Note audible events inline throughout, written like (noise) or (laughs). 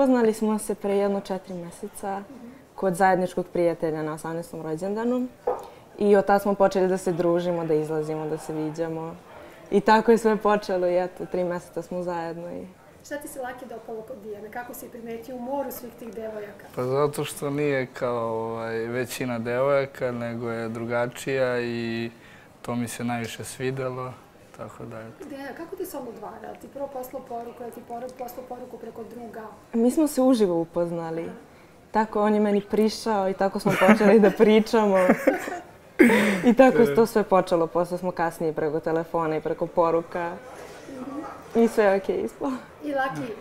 upoznali smo se pre jedno četiri meseca kod zajedničkog prijatelja na 18. rođendanu. I od tada smo počeli da se družimo, da izlazimo, da se viđamo. I tako je sve počelo i eto, tri meseca smo zajedno i... Šta ti se laki dopalo kod Dijana? Kako si primetio u moru svih tih devojaka? Pa zato što nije kao ovaj, većina devojaka, nego je drugačija i to mi se najviše svidelo tako da eto. Gde, kako ti se on udvara? Ti prvo poslao poruku, ja ti poslao poruku preko druga? Mi smo se uživo upoznali. Tako, on je meni prišao i tako smo počeli da pričamo. (laughs) I tako je to sve počelo, posle smo kasnije preko telefona i preko poruka. I sve je okej okay, ispalo. I Laki,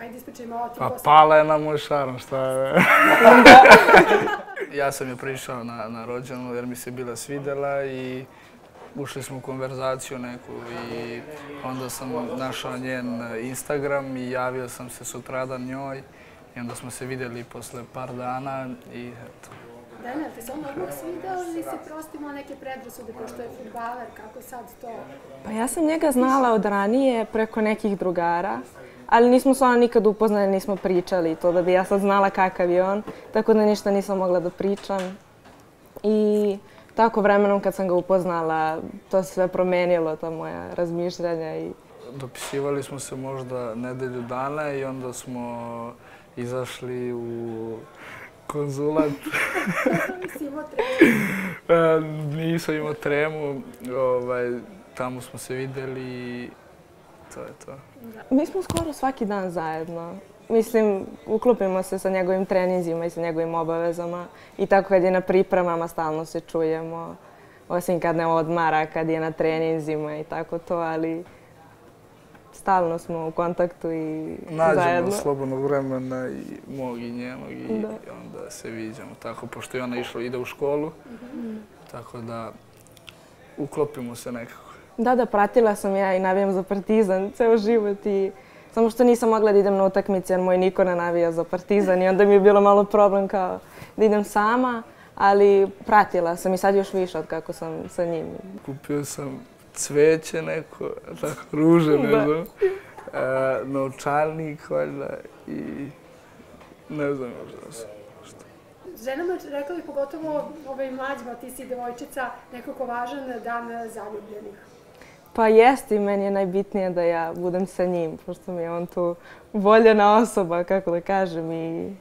ajde ispričaj malo ti Pa pala je na moj šarm, šta je? (laughs) ja sam joj prišao na, na rođenu jer mi se bila svidela i ušli smo u konverzaciju neku i onda sam našao njen e, Instagram i javio sam se sutradan njoj i onda smo se vidjeli posle par dana i eto. Dana, ti sam odmah svidao ili si prosto neke predrasude pošto je futbaler, kako sad to? Pa ja sam njega znala od ranije preko nekih drugara, ali nismo se ona nikad upoznali, nismo pričali to da bi ja sad znala kakav je on, tako da ništa nisam mogla da pričam. I tako vremenom kad sam ga upoznala, to se sve promenilo, to moje razmišljanje. I... Dopisivali smo se možda nedelju dana i onda smo izašli u konzulat. Nisi imao tremu. Nisam imao tremu. Ovaj, tamo smo se videli i to je to. Mi smo skoro svaki dan zajedno mislim, uklopimo se sa njegovim treninzima i sa njegovim obavezama. I tako kad je na pripremama, stalno se čujemo. Osim kad ne odmara, kad je na treninzima i tako to, ali stalno smo u kontaktu i Nađemo zajedno. Nađemo slobodno vremena i mog i njenog i da. onda se vidimo. Tako, pošto je ona išla, i ide u školu, tako da uklopimo se nekako. Da, da, pratila sam ja i navijam za partizan ceo život i Samo što nisam mogla da idem na utakmice jer moj niko ne navija za Partizan i onda mi je bilo malo problem kao da idem sama, ali pratila sam i sad još više od kako sam sa njim. Kupio sam cveće neko, tako ruže, ne znam, e, novčalnik, valjda, i ne znam još da sam. Ženama rekla bi, pogotovo ovaj mlađima, ti si devojčica, nekako važan dan zaljubljenih. Pa jeste i meni je najbitnije da ja budem sa njim, pošto mi je on tu voljena osoba, kako da kažem. I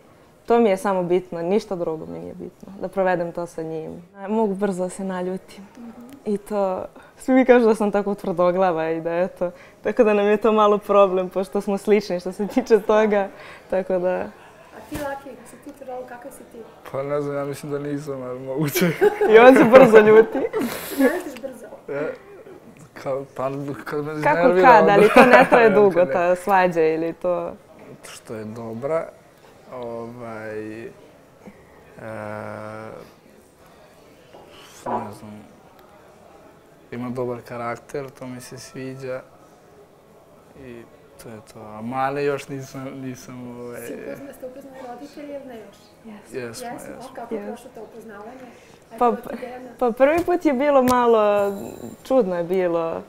to mi je samo bitno, ništa drugo mi nije bitno, da provedem to sa njim. Mogu brzo da se naljutim. I to, svi mi kažu da sam tako tvrdoglava i da to... tako da nam je to malo problem, pošto smo slični što se tiče toga, tako da... A ti, Laki, si ti tvrdoglava, kakav si ti? Pa ne znam, ja mislim da nisam, ali moguće. I on se brzo ljuti. Ne ljutiš brzo? Ja. Kao, pa, kao me Kako kad, ali to ne traje (laughs) dugo, ta svađa ili to... Što je dobra, ovaj... Uh, ne znam, ima dobar karakter, to mi se sviđa. I To je to. A male još nisam... nisam ove... Ovaj, si upoznali, ste upoznali roditelje ili ne još? Jesmo, jesmo. Jesmo, kako je prošlo to upoznavanje? Pa, pa prvi put je bilo malo, čudno je bilo,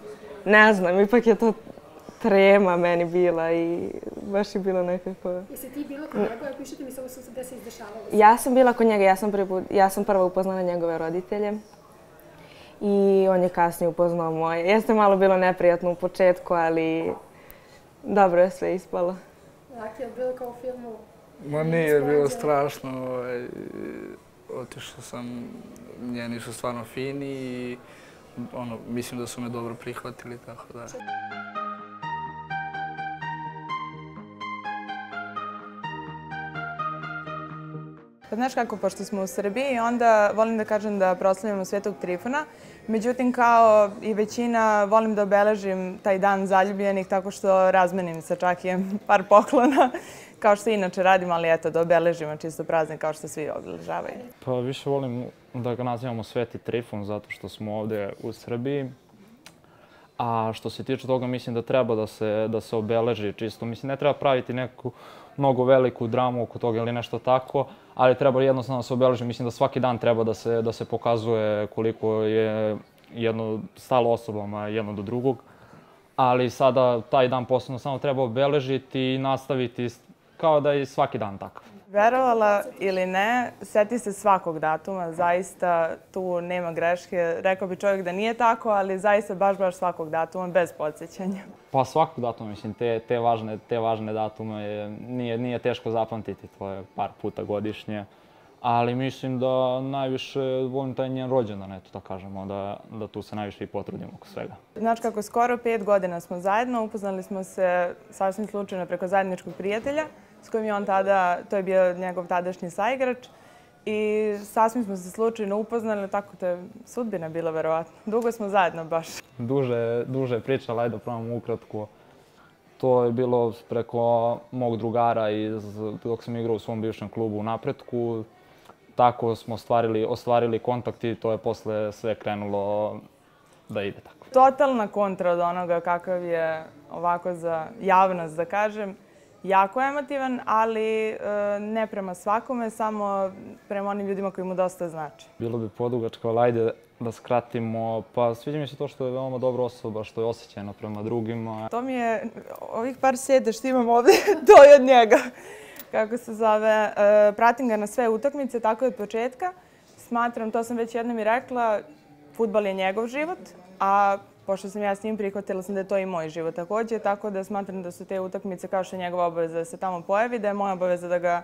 ne znam, ipak je to trema meni bila i baš je bilo nekako... Jesi ti bila kod njegove, pišete mi se ovo se desi izdešavalo? Ja sam bila kod njega, ja sam, ja sam prvo upoznala njegove roditelje i on je kasnije upoznao moje. Jeste malo bilo neprijatno u početku, ali dobro je sve ispalo. Dakle, je bilo kao u filmu? Ma nije, je bilo strašno. Ovaj, otišao sam, njeni su stvarno fini i ono, mislim da su me dobro prihvatili, tako da. Četak. Pa znaš kako, pošto smo u Srbiji, onda volim da kažem da proslavljamo Svetog Trifuna. Međutim, kao i većina, volim da obeležim taj dan zaljubljenih tako što razmenim sa Čakijem (laughs) par poklona, kao što inače radim, ali eto, da obeležimo čisto praznik kao što svi obeležavaju. Pa više volim da ga nazivamo Sveti Trifun zato što smo ovde u Srbiji. A što se tiče toga, mislim da treba da se, da se obeleži čisto. Mislim, ne treba praviti neku mnogo veliku dramu oko toga ili nešto tako, ali treba jednostavno da se obeleži. Mislim da svaki dan treba da se, da se pokazuje koliko je jedno stalo osobama jedno do drugog. Ali sada taj dan posebno samo treba obeležiti i nastaviti kao da je svaki dan takav. Verovala ili ne, seti se svakog datuma, zaista tu nema greške. Rekao bi čovjek da nije tako, ali zaista baš baš svakog datuma, bez podsjećanja. Pa svakog datuma, mislim, te, te, važne, te važne datume je, nije, nije teško zapamtiti, to je par puta godišnje. Ali mislim da najviše volim taj njen rođendan, eto da kažemo, da, da tu se najviše i potrudimo oko svega. Znači kako skoro pet godina smo zajedno, upoznali smo se sasvim slučajno preko zajedničkog prijatelja s kojim je on tada, to je bio njegov tadašnji saigrač. I sasvim smo se slučajno upoznali, tako je sudbina bila verovatno. Dugo smo zajedno baš. Duže, duže priča, ajde da provam ukratko. To je bilo preko mog drugara iz, dok sam igrao u svom bivšem klubu u Napretku. Tako smo stvarili, ostvarili kontakt i to je posle sve krenulo da ide tako. Totalna kontra od onoga kakav je ovako za javnost, da kažem jako emotivan, ali e, ne prema svakome, samo prema onim ljudima koji mu dosta znači. Bilo bi podugačko, ali ajde da skratimo. Pa sviđa mi se to što je veoma dobra osoba, što je osjećajna prema drugima. To mi je, ovih par sede što imam ovdje, (laughs) to je od njega. Kako se zove, e, pratim ga na sve utakmice, tako je od početka. Smatram, to sam već jednom i rekla, futbal je njegov život, a pošto sam ja s njim prihvatila sam da je to i moj život također, tako da smatram da su te utakmice kao što je njegova obaveza da se tamo pojavi, da je moja obaveza da ga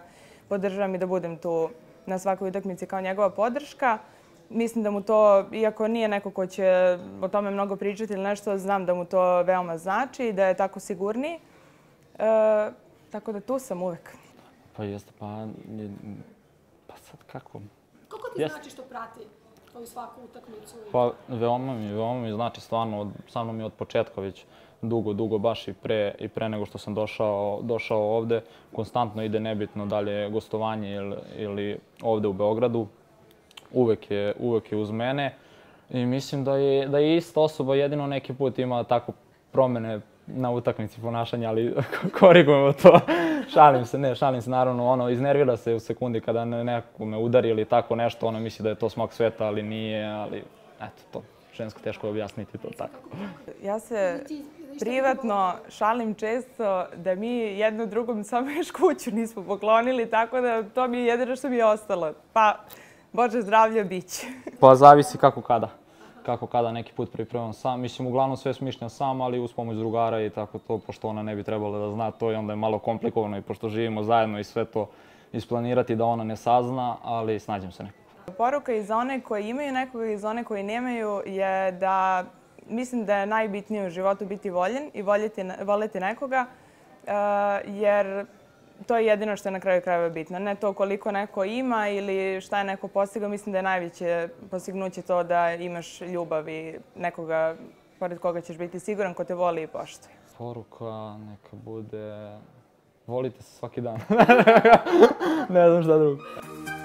podržam i da budem tu na svakoj utakmici kao njegova podrška. Mislim da mu to, iako nije neko ko će o tome mnogo pričati ili nešto, znam da mu to veoma znači i da je tako sigurni. E, tako da tu sam uvek. Pa jeste, pa, pa sad kako? Koliko ti znači što prati? tvoju pa svaku utakmicu? Pa, veoma mi, veoma mi znači stvarno, sa mnom je od početka već dugo, dugo, baš i pre, i pre nego što sam došao, došao ovde. Konstantno ide nebitno dalje gostovanje ili, ili ovde u Beogradu. Uvek je, uvek je uz mene. I mislim da je, da je ista osoba jedino neki put ima tako promene na utakmici ponašanja, ali (laughs) korigujemo to šalim se, ne, šalim se, naravno, ono, iznervira se u sekundi kada neko me udari ili tako nešto, ono, misli da je to smak sveta, ali nije, ali, eto, to, žensko, teško je objasniti to tako. Ja se privatno šalim često da mi jedno drugom samo još kuću nismo poklonili, tako da to mi je jedino što mi je ostalo. Pa, Bože zdravlje bić. Pa, zavisi kako kada kako kada neki put pripremam sam. Mislim, uglavnom sve smišljam sam, ali uz pomoć drugara i tako to, pošto ona ne bi trebala da zna to i onda je malo komplikovano i pošto živimo zajedno i sve to isplanirati da ona ne sazna, ali snađem se nekako. Poruka iz one koje imaju nekoga i iz one koje nemaju je da mislim da je najbitnije u životu biti voljen i voljeti, voljeti nekoga, eh, jer to je jedino što je na kraju krajeva bitno. Ne to koliko neko ima ili šta je neko postigao. Mislim da je najveće postignuće to da imaš ljubav i nekoga pored koga ćeš biti siguran ko te voli i poštuje. Poruka neka bude... Volite se svaki dan. (laughs) ne znam šta drugo.